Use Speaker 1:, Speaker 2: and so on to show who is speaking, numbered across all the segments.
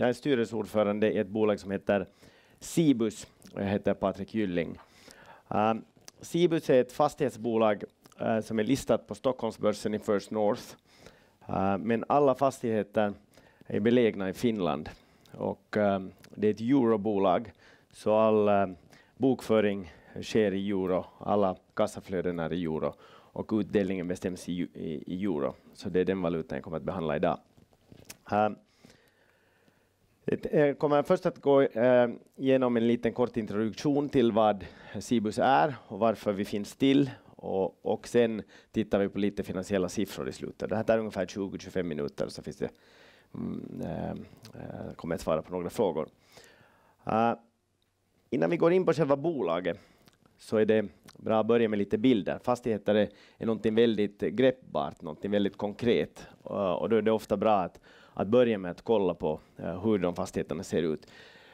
Speaker 1: Jag är styrelseordförande i ett bolag som heter Sibus och jag heter Patrik Gylling. Uh, är ett fastighetsbolag uh, som är listat på Stockholmsbörsen i First North. Uh, men alla fastigheter är belägna i Finland och um, det är ett eurobolag så all uh, bokföring sker i euro, alla kassaflöden är i euro och utdelningen bestäms i, i, i euro. Så det är den valutan jag kommer att behandla idag. Um, Eh, jag kommer först att gå eh, igenom en liten kort introduktion till vad Cibus är och varför vi finns till och, och sen tittar vi på lite finansiella siffror i slutet. Det här tar ungefär 20-25 minuter så finns det, mm, eh, jag att svara på några frågor. Uh, innan vi går in på själva bolaget så är det bra att börja med lite bilder. Fastigheter är, är någonting väldigt greppbart, någonting väldigt konkret och, och då är det ofta bra att att börja med att kolla på eh, hur de fastigheterna ser ut.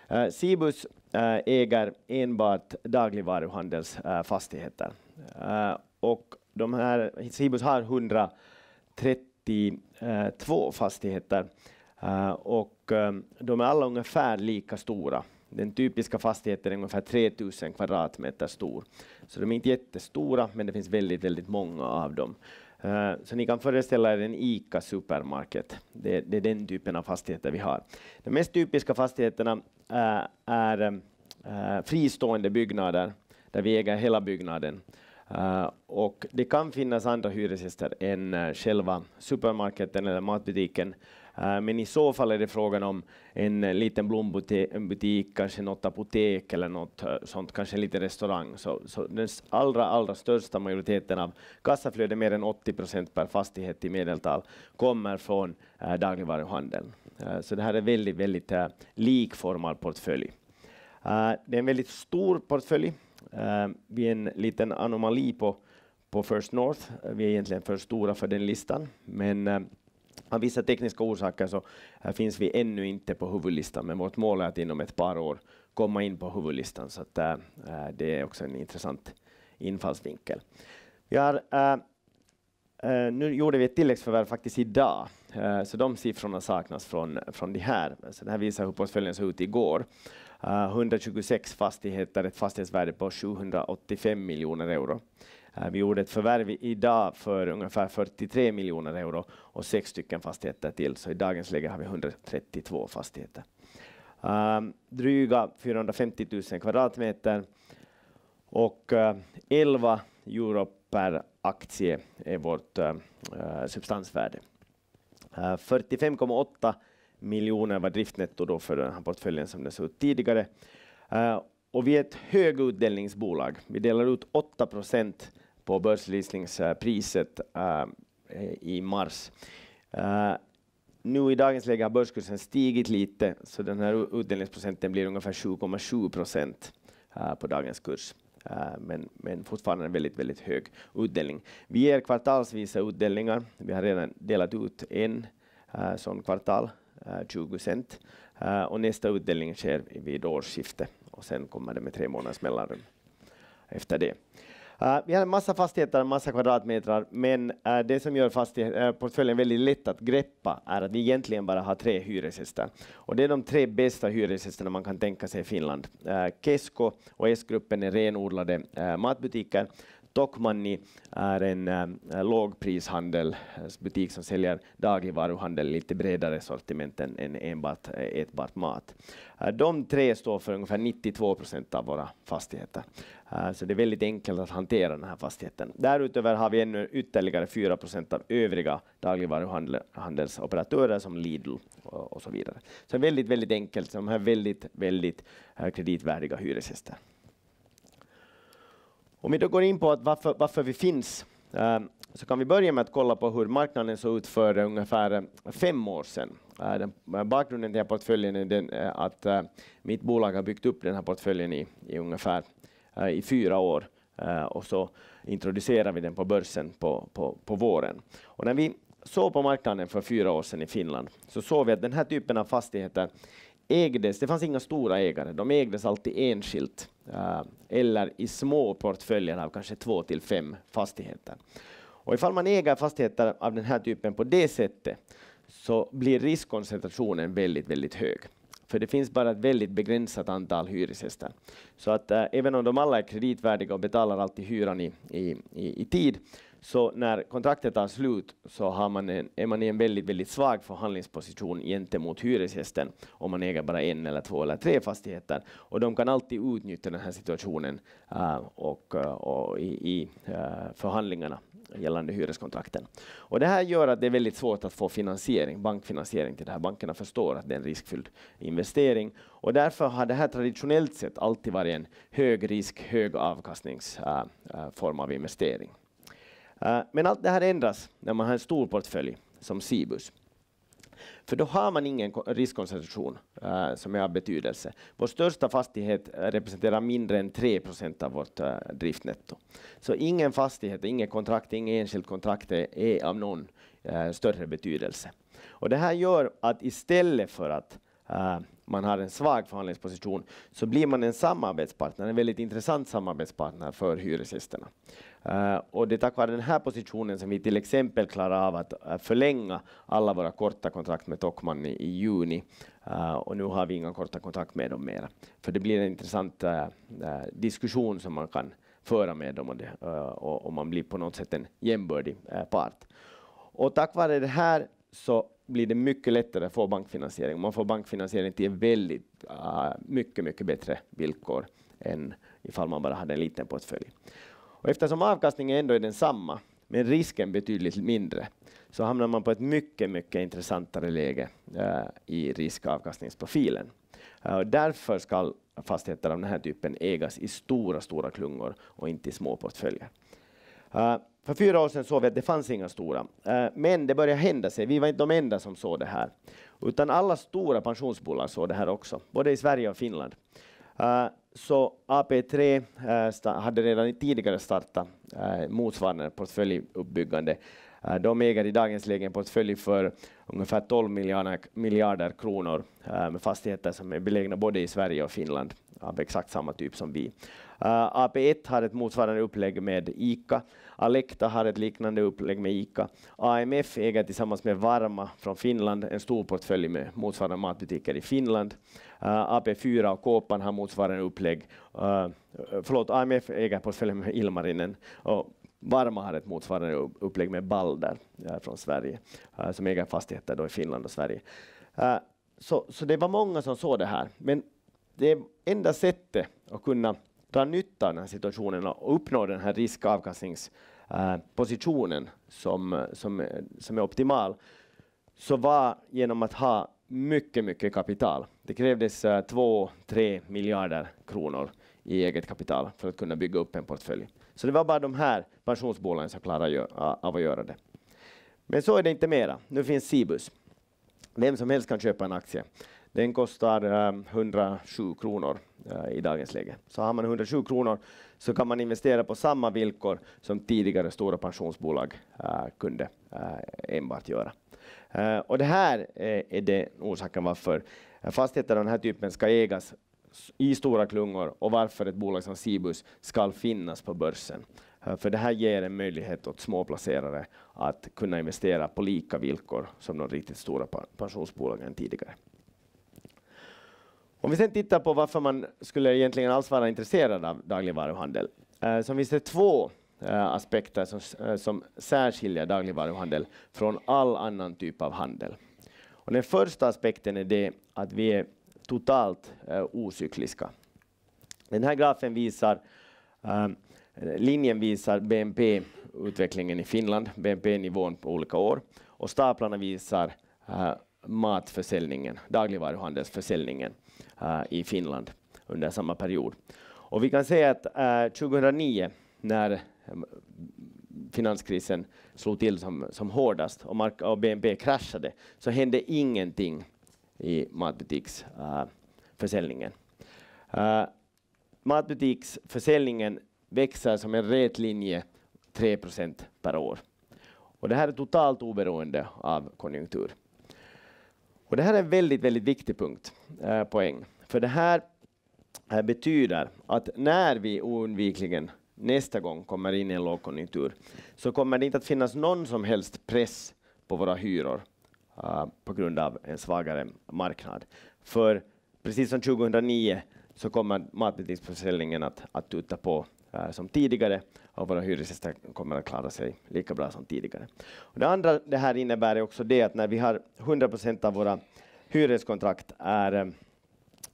Speaker 1: Eh, Sibus eh, äger enbart dagligvaruhandelsfastigheter och de Sibus har 132 fastigheter och de är alla ungefär lika stora. Den typiska fastigheten är ungefär 3000 kvadratmeter stor, så de är inte jättestora, men det finns väldigt, väldigt många av dem. Eh, så ni kan föreställa er en ICA supermarket. Det, det, är den typen av fastigheter vi har. De mest typiska fastigheterna uh, är eh, fristående byggnader där vi äger hela byggnaden. och det kan finnas andra hyresgäster än själva supermarketen eller matbutiken, Eh, men i så fall är det frågan om en eh, liten blombutik, eh, kanske något apotek eller något sånt, kanske en liten restaurang. Så, så den allra, allra största majoriteten av kassaflödet, mer än 80 procent per fastighet i medeltal, kommer från äh, dagligvaruhandeln. Äh, så det här är väldigt, väldigt äh, likformad portfölj. Det är en väldigt stor portfölj. Vi är en liten anomali på, på First North. Vi är egentligen för stora för den listan, men av vissa tekniska orsaker så eh, finns vi ännu inte på huvudlistan, men vårt mål är att inom ett par år komma in på huvudlistan, så att, äh, det är också en intressant infallsvinkel. Vi har, äh, nu gjorde vi ett tilläggsförvärv faktiskt idag, äh, så de siffrorna saknas från, från det här. Så det här visar hur portföljen såg ut igår. 126 fastigheter, ett fastighetsvärde på 785 miljoner euro. Eh, vi gjorde ett förvärv idag för ungefär 43 miljoner euro och sex stycken fastigheter till, så i dagens läge har vi 132 fastigheter. Eh, dryga 450 000 kvadratmeter och 11 eh, euro per aktie är vårt substansvärde. 45,8 miljoner var driftnetto då för den här portföljen som det såg ut tidigare. och vi är ett högutdelningsbolag. Vi delar ut 8 procent på börslistningspriset eh, i mars. Eh, nu i dagens läge har börskursen stigit lite, så den här utdelningsprocenten blir ungefär 7,7 procent eh, på dagens kurs. Men, men fortfarande en väldigt, väldigt hög utdelning. Vi ger kvartalsvisa utdelningar. Vi har redan delat ut en sån kvartal, 20 cent. Och nästa utdelning sker vid årsskiftet och sen kommer det med tre månaders mellanrum efter det. Eh, vi har en massa fastigheter, en massa kvadratmeter, men eh, det som gör eh, portföljen väldigt lätt att greppa är att vi egentligen bara har tre hyresgäster. Och det är de tre bästa hyresgästerna man kan tänka sig i Finland. Kesko och S-gruppen är renodlade matbutiker Tokmanni är en äh, eh, lågprishandelsbutik eh, som säljer dagligvaruhandel, lite bredare sortiment än, än enbart eh, ätbart mat. Äh, de tre står för ungefär 92 procent av våra fastigheter, äh, så det är väldigt enkelt att hantera den här fastigheten. Därutöver har vi ännu ytterligare 4 procent av övriga dagligvaruhandelsoperatörer som Lidl och, och så vidare. Så väldigt, väldigt enkelt, så de här väldigt, väldigt kreditvärdiga hyresgäster. Om vi då går in på att varför, varför vi finns eh, så kan vi börja med att kolla på hur marknaden såg ut för ungefär fem år sedan. Eh, den eh, bakgrunden till portföljen är den att mitt bolag har byggt upp den här portföljen i, i ungefär i fyra år och så introducerar vi den på börsen på, på, på våren. Och när vi såg på marknaden för fyra år sedan i Finland så såg vi att den här typen av fastigheter ägdes, det fanns inga stora ägare, de ägdes alltid enskilt eh, eller i små portföljer av kanske två till fem fastigheter. Och ifall man äger fastigheter av den här typen på det sättet så blir riskkoncentrationen väldigt, väldigt hög. För det finns bara ett väldigt begränsat antal hyresgäster. Så att äh, även om de alla är kreditvärdiga och betalar alltid hyran i, i, i, i tid så när kontraktet tar slut så har man en, är man i en väldigt, väldigt svag förhandlingsposition gentemot hyresgästen om man äger bara en eller två eller tre fastigheter. Och de kan alltid utnyttja den här situationen uh, och, eh, och, i, i uh, förhandlingarna gällande hyreskontrakten. Och det här gör att det är väldigt svårt att få finansiering, bankfinansiering till det här. Bankerna förstår att det är en riskfylld investering och därför har det här traditionellt sett alltid varit en hög risk, hög avkastningsform av investering. Eh, men allt det här ändras när man har en stor portfölj som Cibus. För då har man ingen riskkoncentration äh, som är av betydelse. Vår största fastighet eh, representerar mindre än 3 procent av vårt äh, driftnetto. Så ingen fastighet, inget kontrakt, inget enskilt kontrakt är, är av någon äh, större betydelse. Och det här gör att istället för att man har en svag förhandlingsposition så blir man en samarbetspartner, en väldigt intressant samarbetspartner för hyresgästerna. Eh, och det är tack vare den här positionen som vi till exempel klarar av att eh, förlänga alla våra korta kontrakt med Tockman i, i juni. Uh, och nu har vi inga korta kontrakt med dem mera. För det blir en intressant diskussion som man kan föra med dem och, det, och, och man blir på något sätt en jämbördig part. Och tack vare det här så blir det mycket lättare att få bankfinansiering. Man får bankfinansiering till väldigt mycket, mycket bättre villkor än ifall man bara hade en liten portfölj. Och eftersom avkastningen ändå är densamma, men risken betydligt mindre, så hamnar man på ett mycket, mycket intressantare läge eh, i riskavkastningsprofilen. Eh, därför ska fastigheter av den här typen ägas i stora, stora klungor och inte i små portföljer. Uh, för fyra år sedan såg vi att det fanns inga stora, uh, men det började hända sig. Vi var inte de enda som såg det här, utan alla stora pensionsbolag såg det här också, både i Sverige och Finland. Uh, så AP3 äh, eh, hade redan tidigare startat äh, motsvarande portföljuppbyggande. Äh, de äger i dagens läge en portfölj för ungefär 12 miljarder, miljarder kronor med fastigheter som är belägna både i Sverige och Finland av exakt samma typ som vi. AP1 har ett motsvarande upplägg med ICA. Alekta har ett liknande upplägg med ICA. AMF äger tillsammans med Varma från Finland en stor portfölj med motsvarande matbutiker i Finland. Eh, AP4 och Kåpan har motsvarande upplägg. Eh, förlåt, AMF äger portföljen med Ilmarinen och Varma har ett motsvarande upplägg med Balder eh, från Sverige som äger fastigheter då i Finland och Sverige. Så, så det var många som såg det här, men det enda sättet att kunna dra nytta av den här situationen och uppnå den här riskavkastningspositionen som, som, som är optimal, så var genom att ha mycket, mycket kapital. Det krävdes 2-3 eh, miljarder kronor i eget kapital för att kunna bygga upp en portfölj. Så det var bara de här pensionsbolagen som klarade av att göra det. Men så är det inte mera. Nu finns Cibus. Vem som helst kan köpa en aktie. Den kostar 107 eh, kronor eh, i dagens läge. Så har man 107 kronor så kan man investera på samma villkor som tidigare stora pensionsbolag kunde enbart göra. Eh, och det här eh, är det orsaken varför eh, fastigheter av den här typen ska ägas i stora klungor och varför ett bolag som Cibus ska finnas på börsen. För det här ger en möjlighet åt småplacerare att kunna investera på lika villkor som de riktigt stora pensionsbolagen tidigare. Om vi sedan tittar på varför man skulle egentligen alls vara intresserad av dagligvaruhandel, Som vi ser två Eh, aspekter som, eh, som särskiljer dagligvaruhandel från all annan typ av handel. Och den första aspekten är det att vi är totalt eh, ocykliska. Den här grafen visar, eh, linjen visar BNP-utvecklingen i Finland, BNP-nivån på olika år och staplarna visar eh, matförsäljningen, dagligvaruhandelsförsäljningen eh, i Finland under samma period. Och vi kan säga att 2009 eh, när Ehm, finanskrisen slog till som, som hårdast och, mark och BNP kraschade så hände ingenting i matbutiksförsäljningen. Uh, uh, matbutiksförsäljningen växer som en rät linje 3 per år. Och det här är totalt oberoende av konjunktur. Och det här är en väldigt, väldigt viktig punkt, uh, poäng, för det här eh, betyder att när vi oundvikligen nästa gång kommer in i en lågkonjunktur, så kommer det inte att finnas någon som helst press på våra hyror uh, på grund av en svagare marknad. För precis som 2009 så kommer matbutiksförsäljningen att, att tuta på uh, som tidigare och våra hyresgäster kommer att klara sig lika bra som tidigare. Och det andra det här innebär är också det att när vi har 100 procent av våra hyreskontrakt är eh,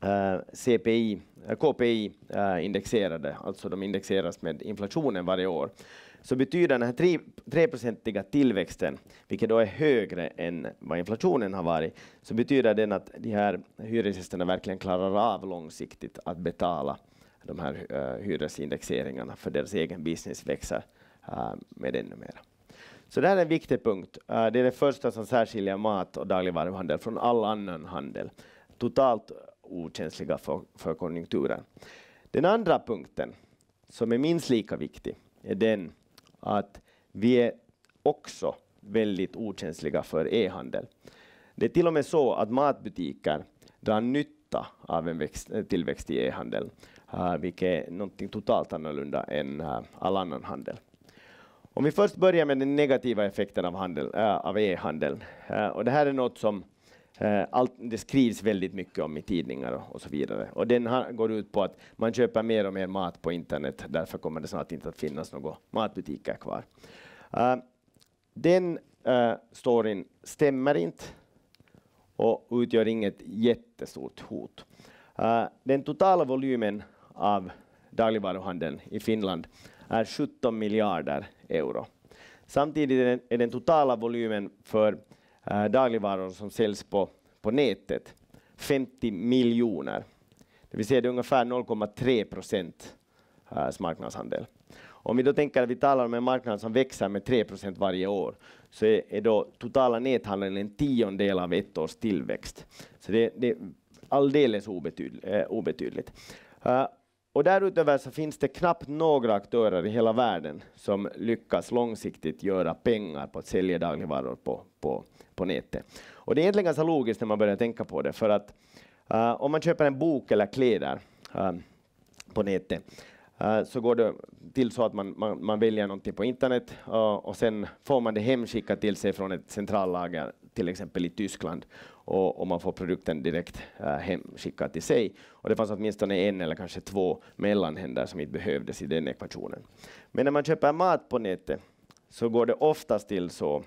Speaker 1: Eh, CPI, eh, KPI eh, indexerade, alltså de indexeras med inflationen varje år, så betyder den här 3-procentiga tillväxten, vilket då är högre än vad inflationen har varit, så betyder den att de här hyresgästerna verkligen klarar av långsiktigt att betala de här hyresindexeringarna, för deras egen business växer med ännu mer. Så det här är en viktig punkt. det är det första som särskiljer mat och dagligvaruhandel från all annan handel. Totalt okänsliga för, för konjunkturen. Den andra punkten, som är minst lika viktig, är den att vi är också väldigt okänsliga för e-handel. Det är till och med så att matbutiker drar nytta av en växt, tillväxt i e handeln uh, eh, vilket är någonting totalt annorlunda än uh, all annan handel. Om vi först börjar med den negativa effekten av, handel, äh, av e-handeln. det här är något som Eh, allt, det skrivs väldigt mycket om i tidningar och, och så vidare. Och den här går ut på att man köper mer och mer mat på internet. Därför kommer det snart inte att finnas några matbutiker kvar. Uh, den uh, storyn stämmer inte och utgör inget jättestort hot. Uh, den totala volymen av dagligvaruhandeln i Finland är 17 miljarder euro. Samtidigt är den, är den totala volymen för eh, dagligvaror som säljs på, på nätet. 50 miljoner. Det vill säga det är ungefär 0,3 procent eh, marknadsandel. Om vi då tänker att vi talar om en marknad som växer med 3 procent varje år så är, är då totala näthandeln en tiondel av ett års tillväxt. Så det, det är alldeles eh, obetydligt. Eh, obetydligt. Uh, och därutöver så finns det knappt några aktörer i hela världen som lyckas långsiktigt göra pengar på att sälja dagligvaror på, på, på nätet. Och det är egentligen ganska logiskt när man börjar tänka på det, för att uh, om man köper en bok eller kläder uh, på nätet eh, så går det till så att man, man, man väljer någonting på internet och sen får man det hemskickat till sig från ett centrallager, till exempel i Tyskland och, och man får produkten direkt äh, hemskickad till sig. Och det fanns åtminstone en eller kanske två mellanhänder som inte behövdes i den ekvationen. Men när man köper mat på nätet så går det oftast till så,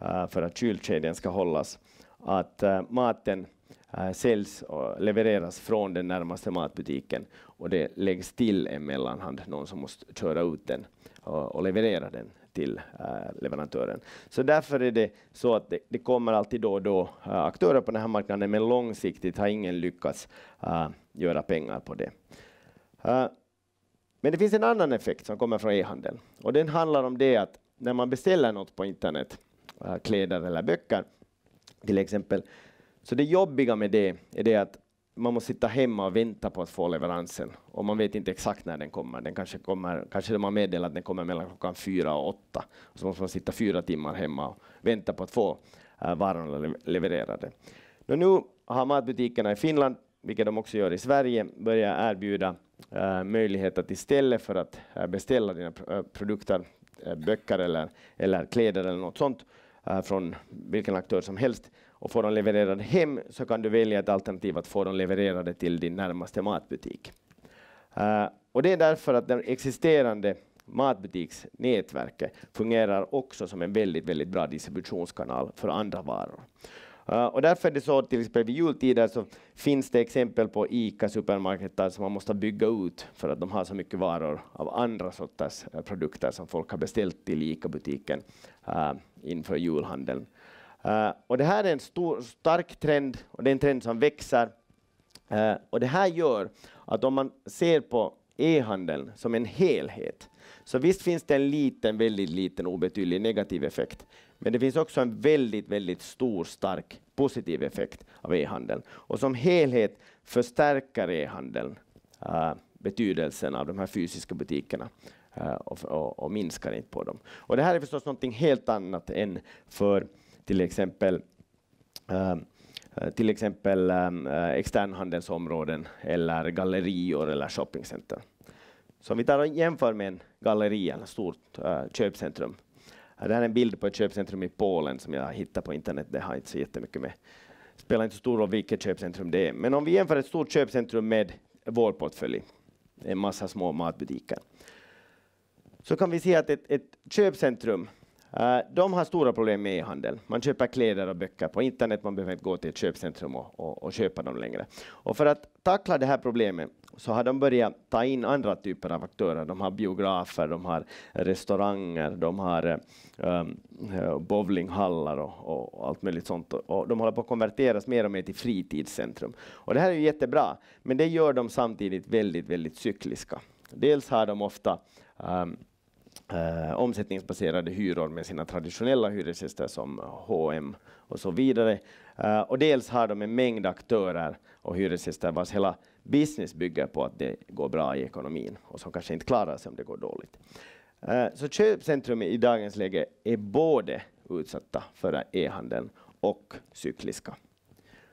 Speaker 1: äh, för att kylkedjan ska hållas, att äh, maten äh, säljs och levereras från den närmaste matbutiken och det läggs till en mellanhand, någon som måste köra ut den och, och leverera den till eh, leverantören. Så därför är det så att det, det kommer alltid då och då eh, aktörer på den här marknaden, men långsiktigt har ingen lyckats eh, göra pengar på det. Men det finns en annan effekt som kommer från e-handeln och den handlar om det att när man beställer något på internet, kläder eller böcker till exempel, så det jobbiga med det är det att man måste sitta hemma och vänta på att få leveransen och man vet inte exakt när den kommer. Den kanske kommer, kanske de har meddelat att den kommer mellan klockan fyra och åtta. Så måste man sitta fyra timmar hemma och vänta på att få äh, varorna levererade. Och nu har matbutikerna i Finland, vilket de också gör i Sverige, börjat erbjuda äh, eh, möjlighet att istället för att äh, beställa dina pr produkter, böcker eller, eller kläder eller något sånt från vilken aktör som helst, och får dem levererade hem så kan du välja ett alternativ att få dem levererade till din närmaste matbutik. Uh, och det är därför att det existerande matbutiksnätverket fungerar också som en väldigt, väldigt bra distributionskanal för andra varor. Uh, och därför är det så till exempel vid jultider så finns det exempel på ICA-supermarketer som man måste bygga ut för att de har så mycket varor av andra sorters uh, produkter som folk har beställt till ICA-butiken uh, inför julhandeln. Eh, och det här är en stor, stark trend och det är en trend som växer. Eh, och det här gör att om man ser på e-handeln som en helhet, så visst finns det en liten, väldigt liten obetydlig negativ effekt, men det finns också en väldigt, väldigt stor stark positiv effekt av e-handeln. Och som helhet förstärker e-handeln uh, betydelsen av de här fysiska butikerna och, och, och minskar inte på dem. Och det här är förstås någonting helt annat än för till exempel eh, till exempel eh, externhandelsområden eller gallerior eller shoppingcenter. Så om vi tar och jämför med en galleria, ett stort eh, köpcentrum. Det här är en bild på ett köpcentrum i Polen som jag hittade på internet. Det har inte så jättemycket med Det spelar inte så stor roll vilket köpcentrum det är. Men om vi jämför ett stort köpcentrum med vår portfölj, en massa små matbutiker, så kan vi se att ett, ett köpcentrum Eh, de har stora problem med e-handel. Man köper kläder och böcker på internet, man behöver inte gå till ett köpcentrum och, och, och, köpa dem längre. Och för att tackla det här problemet så har de börjat ta in andra typer av aktörer. De har biografer, de har restauranger, de har um, bowlinghallar och, och, allt möjligt sånt. Och de håller på att konverteras mer och mer till fritidscentrum. Och det här är ju jättebra, men det gör de samtidigt väldigt, väldigt cykliska. Dels har de ofta um, eh, omsättningsbaserade hyror med sina traditionella hyresgäster som H&M och så vidare. Eh, och dels har de en mängd aktörer och hyresgäster vars hela business bygger på att det går bra i ekonomin och som kanske inte klarar sig om det går dåligt. Eh, så köpcentrum i dagens läge är både utsatta för e-handeln och cykliska.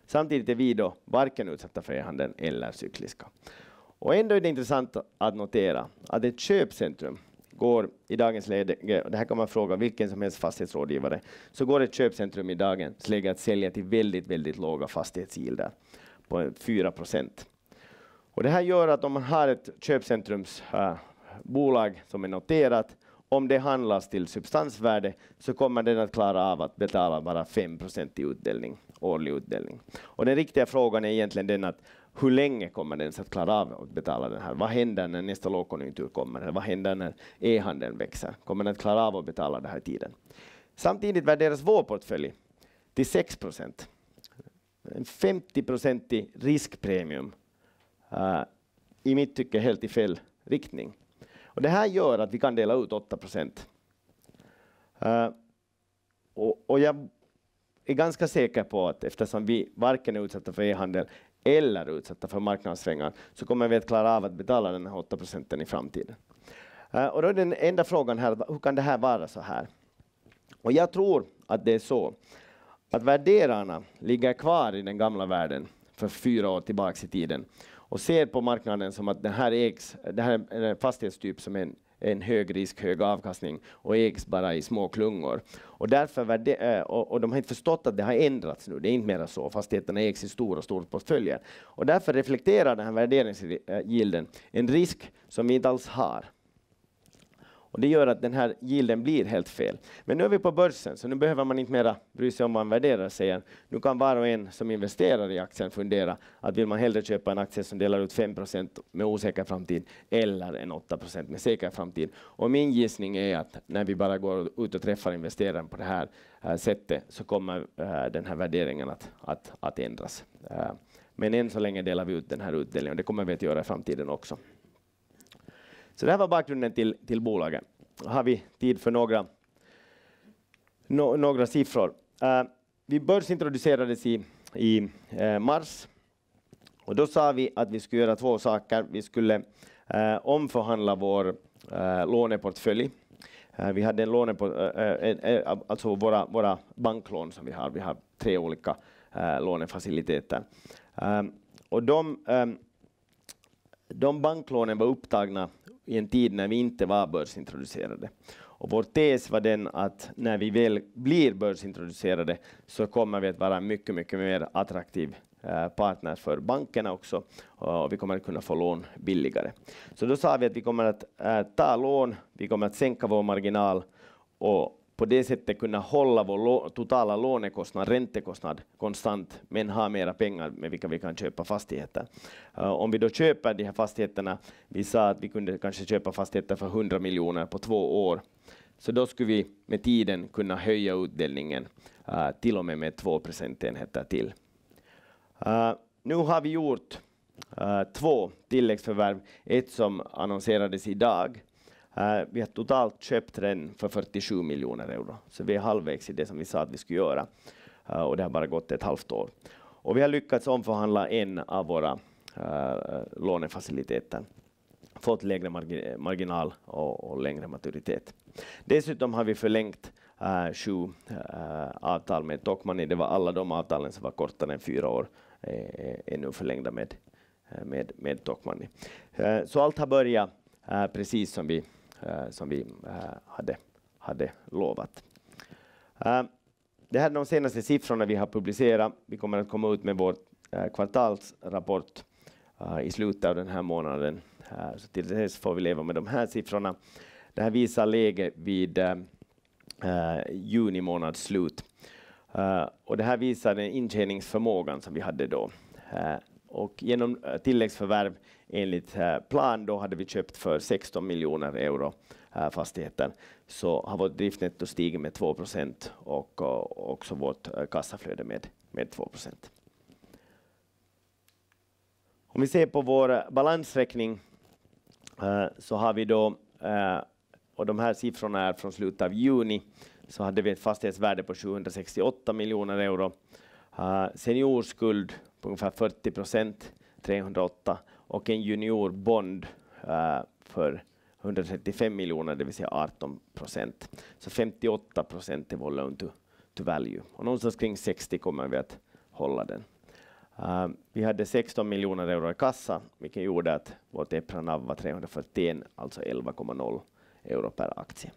Speaker 1: Samtidigt är vi då varken utsatta för e-handeln eller cykliska. Och ändå är det intressant att notera att ett köpcentrum går i dagens läge, och det här kan man fråga vilken som helst fastighetsrådgivare, så går ett köpcentrum i dagens läge att sälja till väldigt, väldigt låga fastighetsgilder på 4 procent. Och det här gör att om man har ett köpcentrumsbolag äh, som är noterat, om det handlas till substansvärde så kommer den att klara av att betala bara 5 i utdelning, årlig utdelning. Och den riktiga frågan är egentligen den att hur länge kommer den att klara av att betala den här? Vad händer när nästa lågkonjunktur kommer? Eller vad händer när e-handeln växer? Kommer den att klara av att betala den här tiden? Samtidigt värderas vår portfölj till 6 procent. En 50 i riskpremium. Uh, I mitt tycke helt i fel riktning. Och det här gör att vi kan dela ut 8 procent. Uh, och, och jag är ganska säker på att eftersom vi varken är utsatta för e-handel eller utsatta för marknadssvängar så kommer vi att klara av att betala den här 8 procenten i framtiden. Eh, och då är den enda frågan här, hur kan det här vara så här? Och jag tror att det är så att värderarna ligger kvar i den gamla världen för fyra år tillbaks i tiden och ser på marknaden som att det här, ägs, det här är en fastighetstyp som är en hög risk, hög avkastning och ägs bara i små klungor. Och, därför eh, och, och de har inte förstått att det har ändrats nu, det är inte mer så, fastigheterna ägs i stora, stora portföljer. Och därför reflekterar den här värderingsgilden en risk som vi inte alls har. Och det gör att den här gilden blir helt fel. Men nu är vi på börsen, så nu behöver man inte mera bry sig om vad man värderar sig än. Nu kan var och en som investerar i aktien fundera att vill man hellre köpa en aktie som delar ut 5 med osäker framtid eller en 8 med säker framtid. Och min gissning är att när vi bara går ut och träffar investeraren på det här äh, sättet så kommer äh, den här värderingen att, att, att ändras. Äh, men än så länge delar vi ut den här utdelningen och det kommer vi att göra i framtiden också. Så det här var bakgrunden till, till bolagen. Har vi tid för några, no, några siffror? Uh, vi börsintroducerades i, i uh, mars och då sa vi att vi skulle göra två saker. Vi skulle uh, omförhandla vår låneportfölj. vi hade en låneportfölj, alltså våra, våra banklån som vi har. Vi har tre olika lånefaciliteter. och de, de banklånen var upptagna i en tid när vi inte var börsintroducerade. Och vår tes var den att när vi väl blir börsintroducerade så kommer vi att vara mycket, mycket mer attraktiv eh, partner för bankerna också och vi kommer att kunna få lån billigare. Så då sa vi att vi kommer att eh, ta lån, vi kommer att sänka vår marginal och på det sättet kunna hålla vår totala lånekostnad, räntekostnad, konstant, men ha mera pengar med vilka vi kan köpa fastigheter. Uh, om vi då köper de här fastigheterna, vi sa att vi kunde kanske köpa fastigheter för 100 miljoner på två år, så då skulle vi med tiden kunna höja utdelningen uh, till och med med två procentenheter till. Uh, nu har vi gjort två tilläggsförvärv, ett som annonserades idag Eh, vi har totalt köpt den för 47 miljoner euro, så vi är halvvägs i det som vi sa att vi skulle göra eh, och det har bara gått ett halvt år. Och vi har lyckats omförhandla en av våra eh, lånefaciliteter, fått lägre marginal och, längre maturitet. Dessutom har vi förlängt sju avtal med Tokmanni. Det var alla de avtalen som var kortare än fyra år, är nu förlängda med, med, med Tokmanni. så allt har börjat precis som vi Eh, som vi eh, hade, hade lovat. Eh, det här är de senaste siffrorna vi har publicerat. Vi kommer att komma ut med vår kvartalsrapport i slutet av den här månaden. Så till dess får vi leva med de här siffrorna. Det här visar läget vid juni månads slut. Och det här visar den intjäningsförmågan som vi hade då och genom eh, tilläggsförvärv enligt eh, plan då hade vi köpt för 16 miljoner euro eh, fastigheten så har vårt driftnetto stigit med 2 procent och också vårt kassaflöde med, med 2 procent. Om vi ser på vår balansräkning så har vi då, och de här siffrorna är från slutet av juni, så hade vi ett fastighetsvärde på 768 miljoner euro. Seniorskuld på ungefär 40 procent, 308, och en juniorbond uh, för 135 miljoner, det vill säga 18 procent. Så 58 procent är vår loan to, to value. Och någonstans kring 60 kommer vi att hålla den. Uh, vi hade 16 miljoner euro i kassa, vilket gjorde att vårt EPRA NAV var 341, alltså 11,0 euro per aktie.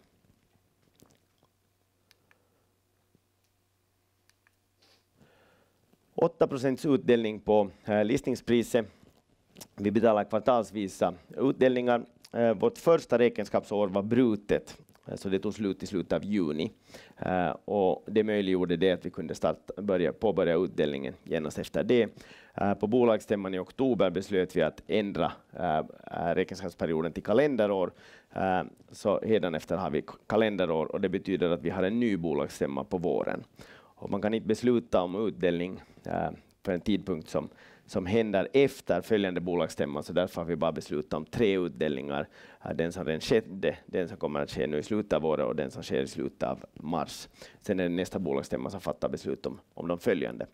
Speaker 1: 8 procents utdelning på eh, listningspriset. Vi betalar kvartalsvisa utdelningar. Eh, vårt första räkenskapsår var brutet, eh, så det tog slut i slutet av juni. Och det möjliggjorde det att vi kunde starta, börja, påbörja utdelningen genast efter det. På bolagsstämman i oktober beslöt vi att ändra räkenskapsperioden till kalenderår. Så efter har vi kalenderår och det betyder att vi har en ny bolagsstämma på våren. Och man kan inte besluta om utdelning äh, för en tidpunkt som, som händer efter följande bolagsstämma, så därför har vi bara beslutat om tre utdelningar. Äh, den som redan skedde, den som kommer att ske nu i slutet av året och den som sker i slutet av mars. Sen är det nästa bolagsstämma som fattar beslut om, om de följande.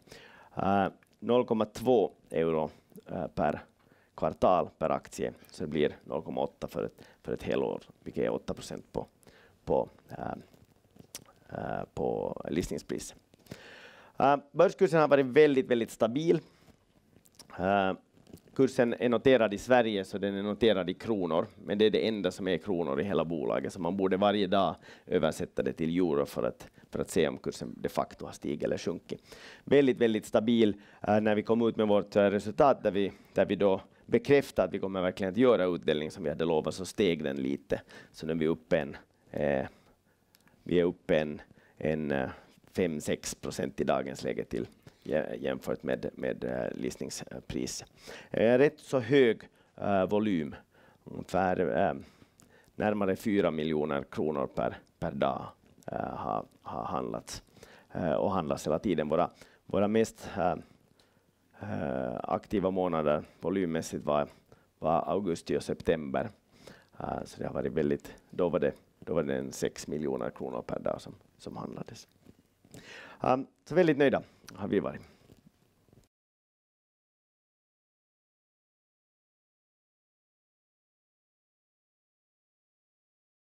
Speaker 1: Äh, eh, 0,2 euro per kvartal per aktie, så det blir 0,8 för ett, för ett helår, vilket är 8 procent på, på, på listningspris börskursen har varit väldigt, väldigt stabil. kursen är noterad i Sverige, så den är noterad i kronor, men det är det enda som är kronor i hela bolaget, så man borde varje dag översätta det till euro för att, för att se om kursen de facto har stigit eller sjunkit. Väldigt, väldigt stabil. när vi kom ut med vårt resultat, där vi, där vi då bekräftade att vi kommer verkligen att göra utdelning som vi hade lovat, så steg den lite. Så nu är vi uppe en, eh, vi är uppe en, en 5-6 procent i dagens läge till jämfört med, med eh, listningspris. Eh, rätt så hög eh, volym, ungefär närmare 4 miljoner kronor per, per dag har, har handlats och handlas hela tiden. Våra, våra mest aktiva månader volymmässigt var, var augusti och september. Så det har varit väldigt, då var det, då var det en 6 miljoner kronor per dag som, som handlades. Ähm, så väldigt nöjda har vi varit.